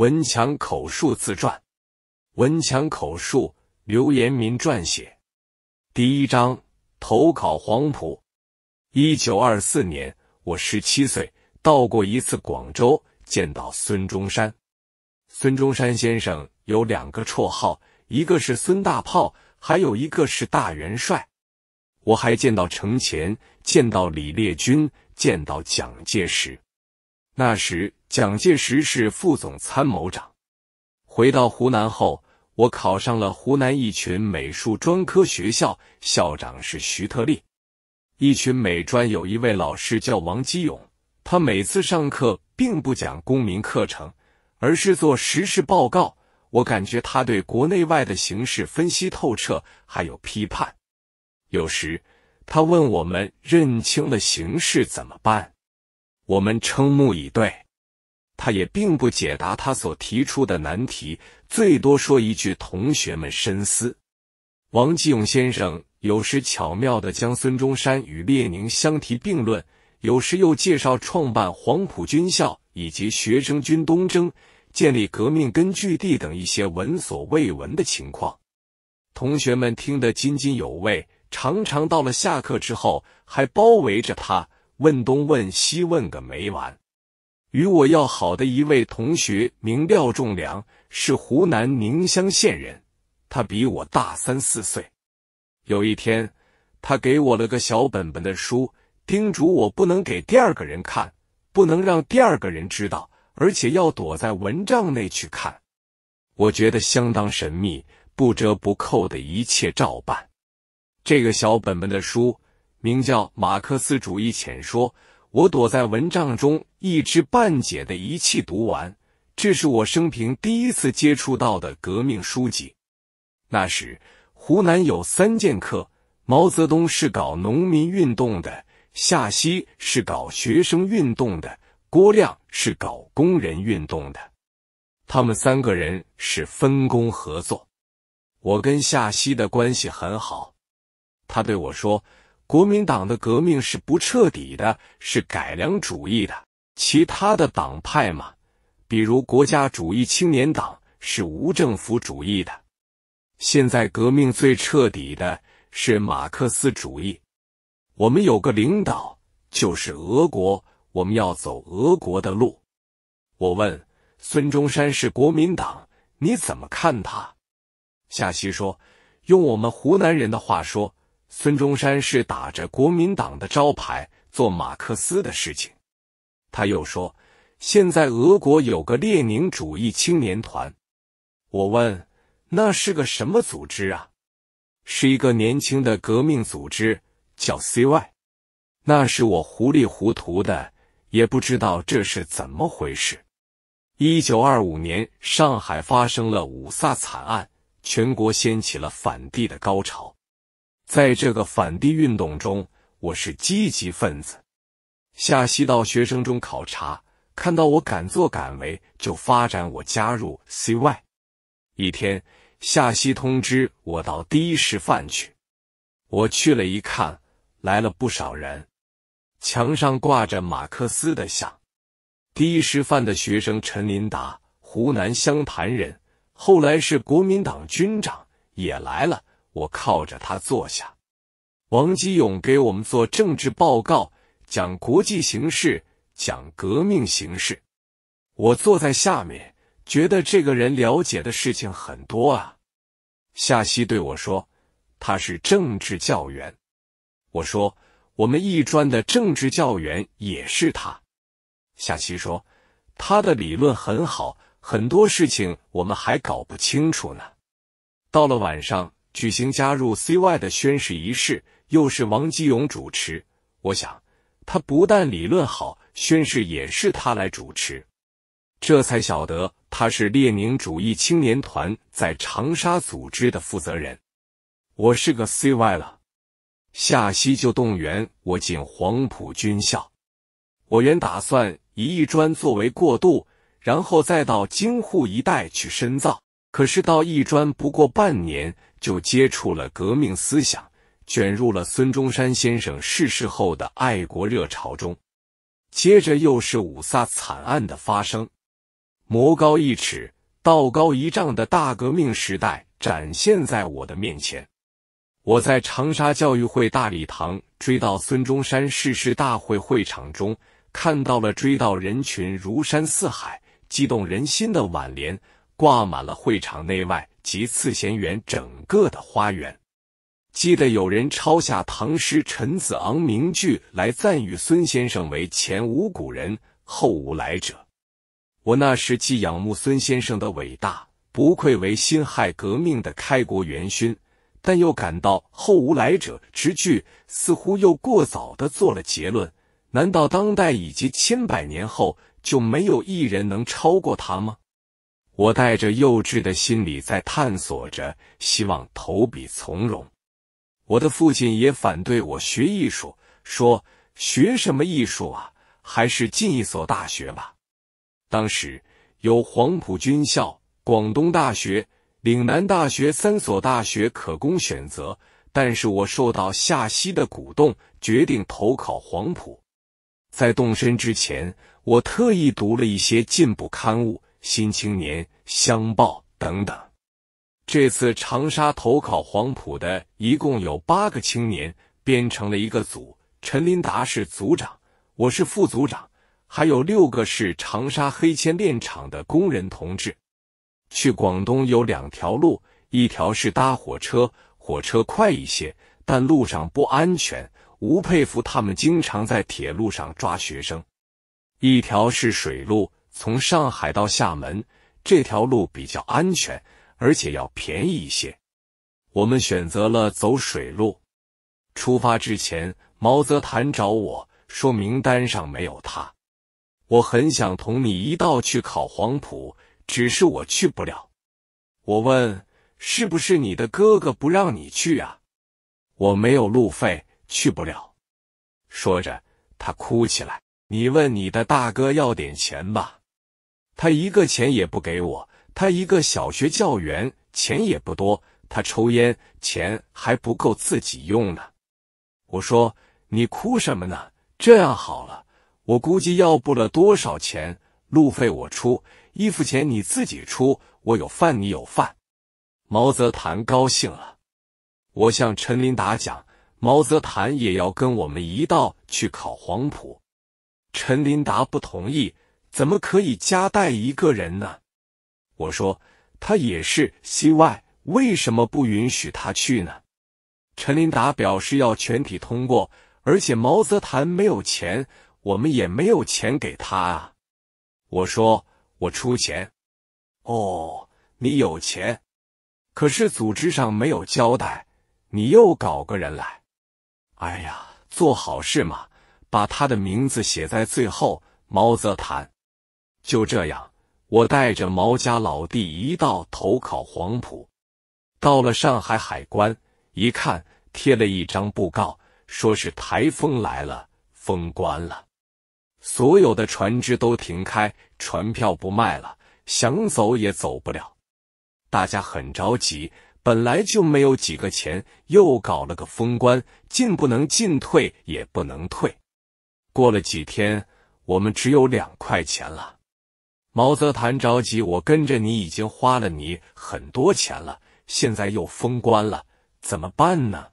文强口述自传，文强口述，刘延民撰写。第一章投考黄埔。一九二四年，我十七岁，到过一次广州，见到孙中山。孙中山先生有两个绰号，一个是孙大炮，还有一个是大元帅。我还见到程潜，见到李烈钧，见到蒋介石。那时，蒋介石是副总参谋长。回到湖南后，我考上了湖南一群美术专科学校，校长是徐特立。一群美专有一位老师叫王基勇，他每次上课并不讲公民课程，而是做时事报告。我感觉他对国内外的形势分析透彻，还有批判。有时他问我们：“认清了形势怎么办？”我们瞠目以对，他也并不解答他所提出的难题，最多说一句：“同学们深思。”王继勇先生有时巧妙地将孙中山与列宁相提并论，有时又介绍创办黄埔军校以及学生军东征、建立革命根据地等一些闻所未闻的情况。同学们听得津津有味，常常到了下课之后还包围着他。问东问西问个没完。与我要好的一位同学名廖仲良，是湖南宁乡县人，他比我大三四岁。有一天，他给我了个小本本的书，叮嘱我不能给第二个人看，不能让第二个人知道，而且要躲在蚊帐内去看。我觉得相当神秘，不折不扣的一切照办。这个小本本的书。名叫《马克思主义浅说》，我躲在蚊帐中一知半解的一气读完。这是我生平第一次接触到的革命书籍。那时湖南有三剑客：毛泽东是搞农民运动的，夏曦是搞学生运动的，郭亮是搞工人运动的。他们三个人是分工合作。我跟夏曦的关系很好，他对我说。国民党的革命是不彻底的，是改良主义的。其他的党派嘛，比如国家主义青年党是无政府主义的。现在革命最彻底的是马克思主义。我们有个领导就是俄国，我们要走俄国的路。我问孙中山是国民党，你怎么看他？夏曦说：“用我们湖南人的话说。”孙中山是打着国民党的招牌做马克思的事情。他又说：“现在俄国有个列宁主义青年团。”我问：“那是个什么组织啊？”是一个年轻的革命组织，叫 CY。那是我糊里糊涂的，也不知道这是怎么回事。一九二五年，上海发生了五卅惨案，全国掀起了反帝的高潮。在这个反帝运动中，我是积极分子。夏曦到学生中考察，看到我敢作敢为，就发展我加入 CY。一天，夏曦通知我到第一师范去。我去了一看，来了不少人，墙上挂着马克思的像。第一师范的学生陈琳达，湖南湘潭人，后来是国民党军长，也来了。我靠着他坐下，王吉勇给我们做政治报告，讲国际形势，讲革命形势。我坐在下面，觉得这个人了解的事情很多啊。夏曦对我说：“他是政治教员。”我说：“我们艺专的政治教员也是他。”夏曦说：“他的理论很好，很多事情我们还搞不清楚呢。”到了晚上。举行加入 CY 的宣誓仪式，又是王吉勇主持。我想，他不但理论好，宣誓也是他来主持。这才晓得他是列宁主义青年团在长沙组织的负责人。我是个 CY 了，夏曦就动员我进黄埔军校。我原打算以一专作为过渡，然后再到京沪一带去深造。可是到一专不过半年，就接触了革命思想，卷入了孙中山先生逝世后的爱国热潮中。接着又是五卅惨案的发生，魔高一尺，道高一丈的大革命时代展现在我的面前。我在长沙教育会大礼堂追悼孙中山逝世大会会场中，看到了追悼人群如山似海，激动人心的挽联。挂满了会场内外及次贤园整个的花园。记得有人抄下唐诗陈子昂名句来赞誉孙先生为前无古人后无来者。我那时既仰慕孙先生的伟大，不愧为辛亥革命的开国元勋，但又感到“后无来者”之句似乎又过早的做了结论。难道当代以及千百年后就没有一人能超过他吗？我带着幼稚的心理在探索着，希望投笔从戎。我的父亲也反对我学艺术，说：“学什么艺术啊？还是进一所大学吧。”当时有黄埔军校、广东大学、岭南大学三所大学可供选择，但是我受到夏曦的鼓动，决定投考黄埔。在动身之前，我特意读了一些进步刊物。新青年、乡报等等。这次长沙投考黄埔的一共有八个青年，编成了一个组。陈林达是组长，我是副组长，还有六个是长沙黑铅炼厂的工人同志。去广东有两条路，一条是搭火车，火车快一些，但路上不安全。吴佩孚他们经常在铁路上抓学生。一条是水路。从上海到厦门，这条路比较安全，而且要便宜一些。我们选择了走水路。出发之前，毛泽覃找我说：“名单上没有他。”我很想同你一道去考黄埔，只是我去不了。我问：“是不是你的哥哥不让你去啊？”我没有路费，去不了。说着，他哭起来。你问你的大哥要点钱吧。他一个钱也不给我，他一个小学教员，钱也不多，他抽烟，钱还不够自己用呢。我说：“你哭什么呢？这样好了，我估计要不了多少钱，路费我出，衣服钱你自己出，我有饭你有饭。”毛泽覃高兴了，我向陈林达讲，毛泽覃也要跟我们一道去考黄埔，陈林达不同意。怎么可以夹带一个人呢？我说他也是 C Y，为什么不允许他去呢？陈琳达表示要全体通过，而且毛泽潭没有钱，我们也没有钱给他啊。我说我出钱。哦，你有钱，可是组织上没有交代，你又搞个人来。哎呀，做好事嘛，把他的名字写在最后，毛泽谭。就这样，我带着毛家老弟一道投考黄埔。到了上海海关，一看贴了一张布告，说是台风来了，封关了，所有的船只都停开，船票不卖了，想走也走不了。大家很着急，本来就没有几个钱，又搞了个封关，进不能进，退也不能退。过了几天，我们只有两块钱了。毛泽覃着急，我跟着你已经花了你很多钱了，现在又封官了，怎么办呢？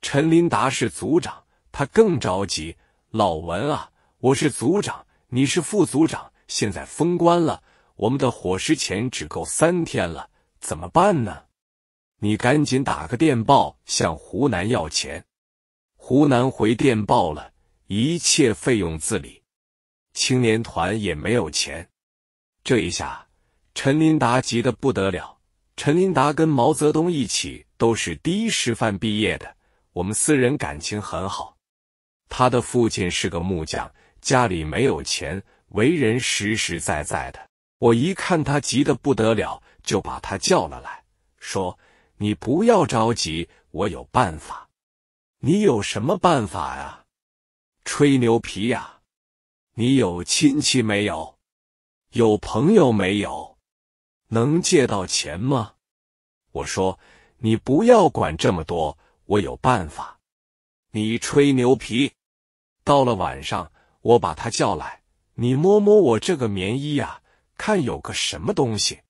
陈林达是组长，他更着急。老文啊，我是组长，你是副组长，现在封官了，我们的伙食钱只够三天了，怎么办呢？你赶紧打个电报向湖南要钱。湖南回电报了，一切费用自理。青年团也没有钱。这一下，陈林达急得不得了。陈林达跟毛泽东一起都是第一师范毕业的，我们四人感情很好。他的父亲是个木匠，家里没有钱，为人实实在在的。我一看他急得不得了，就把他叫了来说：“你不要着急，我有办法。”“你有什么办法呀？吹牛皮呀？你有亲戚没有？”有朋友没有？能借到钱吗？我说你不要管这么多，我有办法。你吹牛皮。到了晚上，我把他叫来，你摸摸我这个棉衣呀，看有个什么东西。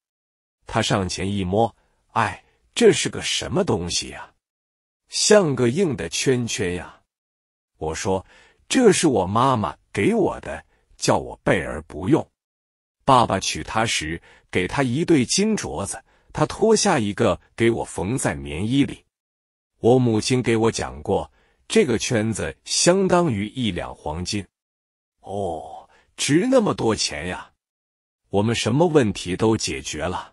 他上前一摸，哎，这是个什么东西呀？像个硬的圈圈呀。我说这是我妈妈给我的，叫我备而不用。爸爸娶她时，给她一对金镯子，她脱下一个给我缝在棉衣里。我母亲给我讲过，这个圈子相当于一两黄金。哦，值那么多钱呀！我们什么问题都解决了。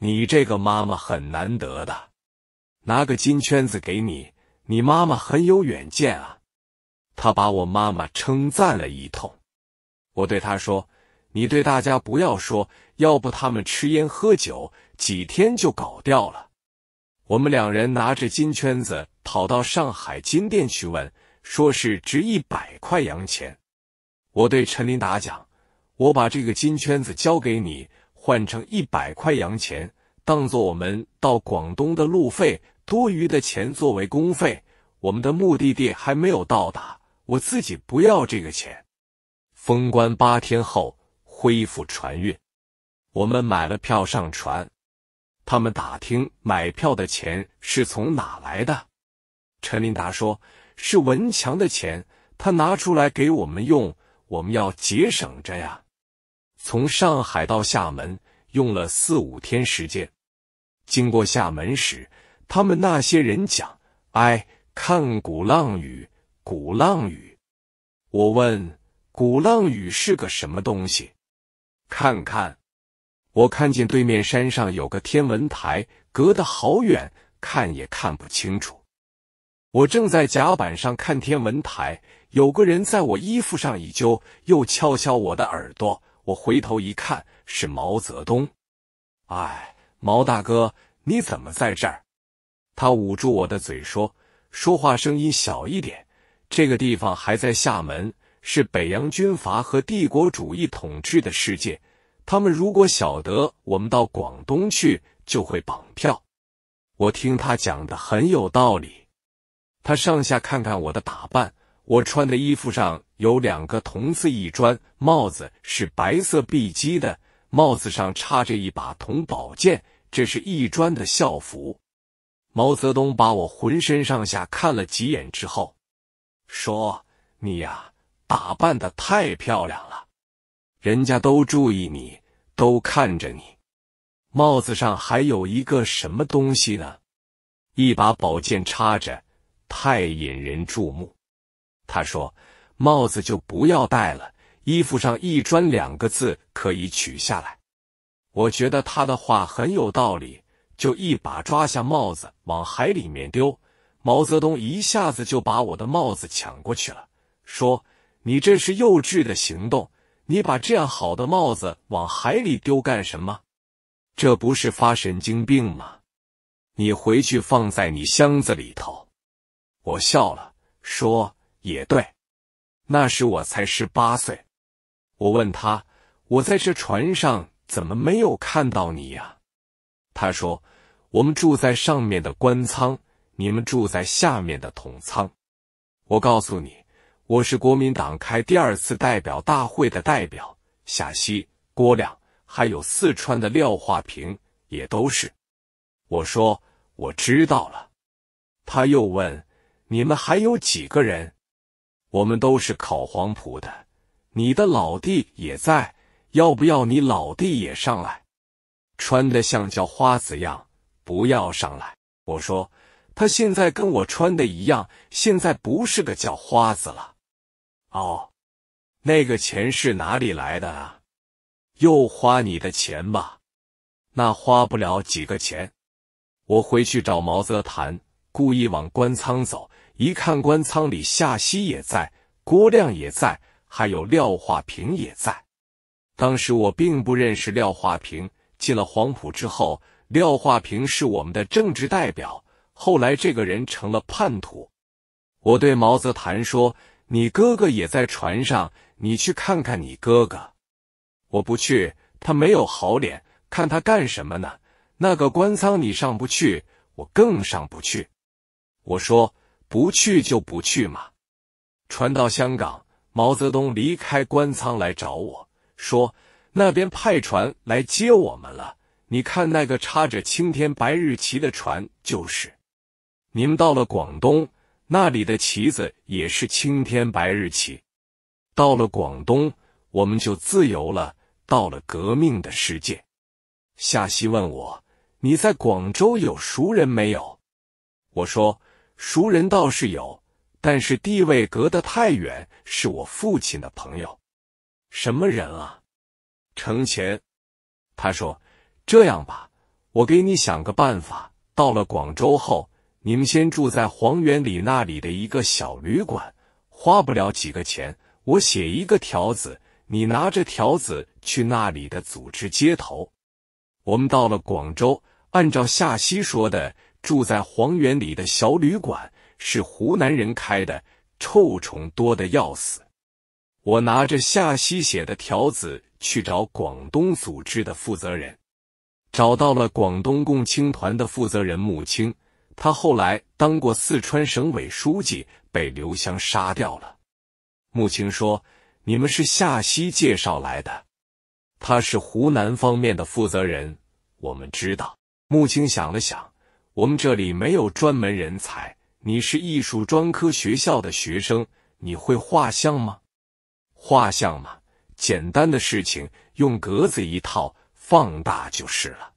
你这个妈妈很难得的，拿个金圈子给你，你妈妈很有远见啊。他把我妈妈称赞了一通。我对他说。你对大家不要说，要不他们吃烟喝酒，几天就搞掉了。我们两人拿着金圈子跑到上海金店去问，说是值一百块洋钱。我对陈林达讲：“我把这个金圈子交给你，换成一百块洋钱，当做我们到广东的路费，多余的钱作为工费。我们的目的地还没有到达，我自己不要这个钱。封关八天后。”恢复船运，我们买了票上船。他们打听买票的钱是从哪来的。陈琳达说：“是文强的钱，他拿出来给我们用，我们要节省着呀。”从上海到厦门用了四五天时间。经过厦门时，他们那些人讲：“哎，看鼓浪屿，鼓浪屿。”我问：“鼓浪屿是个什么东西？”看看，我看见对面山上有个天文台，隔得好远，看也看不清楚。我正在甲板上看天文台，有个人在我衣服上一揪，又敲敲我的耳朵。我回头一看，是毛泽东。哎，毛大哥，你怎么在这儿？他捂住我的嘴说：“说话声音小一点。”这个地方还在厦门。是北洋军阀和帝国主义统治的世界，他们如果晓得我们到广东去，就会绑票。我听他讲的很有道理。他上下看看我的打扮，我穿的衣服上有两个铜字“一砖，帽子是白色碧基的，帽子上插着一把铜宝剑，这是“一砖的校服。毛泽东把我浑身上下看了几眼之后，说：“你呀。”打扮的太漂亮了，人家都注意你，都看着你。帽子上还有一个什么东西呢？一把宝剑插着，太引人注目。他说：“帽子就不要戴了，衣服上‘一砖’两个字可以取下来。”我觉得他的话很有道理，就一把抓下帽子往海里面丢。毛泽东一下子就把我的帽子抢过去了，说。你这是幼稚的行动！你把这样好的帽子往海里丢干什么？这不是发神经病吗？你回去放在你箱子里头。我笑了，说也对。那时我才十八岁。我问他，我在这船上怎么没有看到你呀？他说，我们住在上面的官舱，你们住在下面的桶舱。我告诉你。我是国民党开第二次代表大会的代表，夏曦、郭亮，还有四川的廖化平，也都是。我说我知道了。他又问：“你们还有几个人？”我们都是考黄埔的，你的老弟也在。要不要你老弟也上来？穿的像叫花子样，不要上来。我说他现在跟我穿的一样，现在不是个叫花子了。哦，那个钱是哪里来的啊？又花你的钱吧？那花不了几个钱。我回去找毛泽覃，故意往官仓走，一看官仓里夏曦也在，郭亮也在，还有廖化平也在。当时我并不认识廖化平。进了黄埔之后，廖化平是我们的政治代表。后来这个人成了叛徒。我对毛泽覃说。你哥哥也在船上，你去看看你哥哥。我不去，他没有好脸，看他干什么呢？那个官仓你上不去，我更上不去。我说不去就不去嘛。船到香港，毛泽东离开官仓来找我说，那边派船来接我们了。你看那个插着青天白日旗的船就是。你们到了广东。那里的旗子也是青天白日旗。到了广东，我们就自由了，到了革命的世界。夏曦问我：“你在广州有熟人没有？”我说：“熟人倒是有，但是地位隔得太远，是我父亲的朋友。”“什么人啊？”“程前，他说：“这样吧，我给你想个办法。到了广州后。”你们先住在黄园里那里的一个小旅馆，花不了几个钱。我写一个条子，你拿着条子去那里的组织接头。我们到了广州，按照夏曦说的，住在黄园里的小旅馆，是湖南人开的，臭虫多的要死。我拿着夏曦写的条子去找广东组织的负责人，找到了广东共青团的负责人穆青。他后来当过四川省委书记，被刘湘杀掉了。穆青说：“你们是夏曦介绍来的，他是湖南方面的负责人，我们知道。”穆青想了想：“我们这里没有专门人才，你是艺术专科学校的学生，你会画像吗？画像嘛，简单的事情，用格子一套，放大就是了。”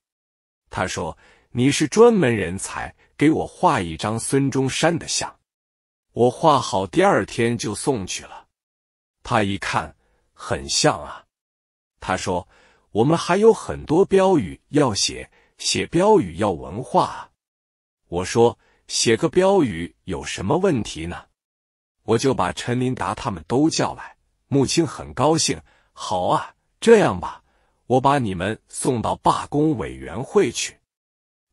他说：“你是专门人才。”给我画一张孙中山的像，我画好第二天就送去了。他一看，很像啊。他说：“我们还有很多标语要写，写标语要文化。”啊。”我说：“写个标语有什么问题呢？”我就把陈林达他们都叫来，母亲很高兴。好啊，这样吧，我把你们送到罢工委员会去。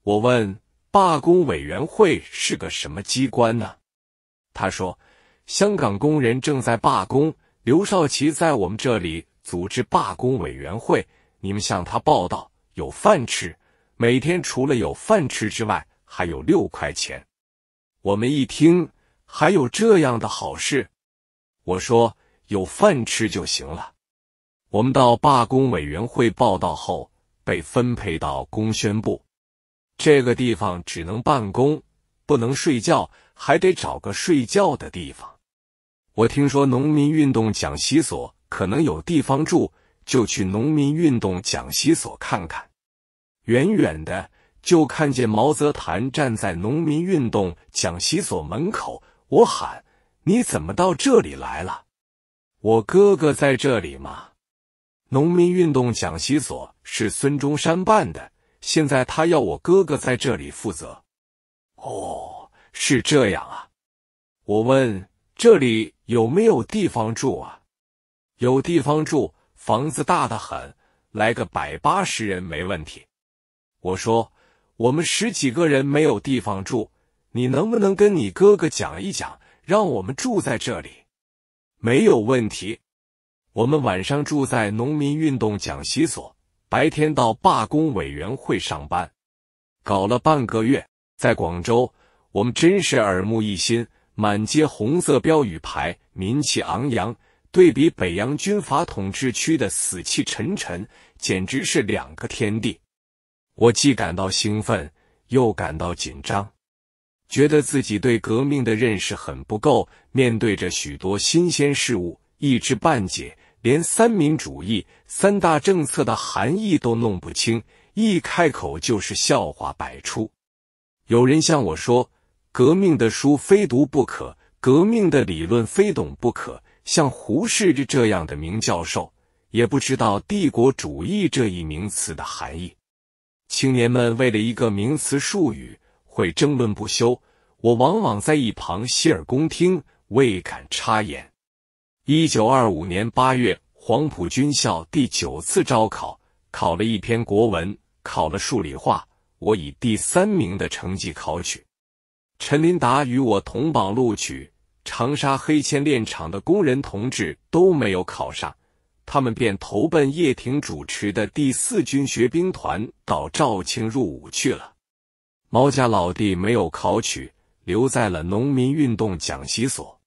我问。罢工委员会是个什么机关呢？他说：“香港工人正在罢工，刘少奇在我们这里组织罢工委员会，你们向他报道，有饭吃，每天除了有饭吃之外，还有六块钱。”我们一听还有这样的好事，我说：“有饭吃就行了。”我们到罢工委员会报道后，被分配到工宣部。这个地方只能办公，不能睡觉，还得找个睡觉的地方。我听说农民运动讲习所可能有地方住，就去农民运动讲习所看看。远远的就看见毛泽东站在农民运动讲习所门口，我喊：“你怎么到这里来了？”我哥哥在这里吗？农民运动讲习所是孙中山办的。现在他要我哥哥在这里负责。哦，是这样啊。我问这里有没有地方住啊？有地方住，房子大的很，来个百八十人没问题。我说我们十几个人没有地方住，你能不能跟你哥哥讲一讲，让我们住在这里？没有问题，我们晚上住在农民运动讲习所。白天到罢工委员会上班，搞了半个月。在广州，我们真是耳目一新，满街红色标语牌，民气昂扬。对比北洋军阀统治区的死气沉沉，简直是两个天地。我既感到兴奋，又感到紧张，觉得自己对革命的认识很不够，面对着许多新鲜事物，一知半解。连三民主义、三大政策的含义都弄不清，一开口就是笑话百出。有人向我说：“革命的书非读不可，革命的理论非懂不可。”像胡适这样的名教授，也不知道帝国主义这一名词的含义。青年们为了一个名词术语会争论不休，我往往在一旁洗耳恭听，未敢插言。一九二五年八月，黄埔军校第九次招考，考了一篇国文，考了数理化，我以第三名的成绩考取。陈林达与我同榜录取。长沙黑铅炼厂的工人同志都没有考上，他们便投奔叶挺主持的第四军学兵团，到肇庆入伍去了。毛家老弟没有考取，留在了农民运动讲习所。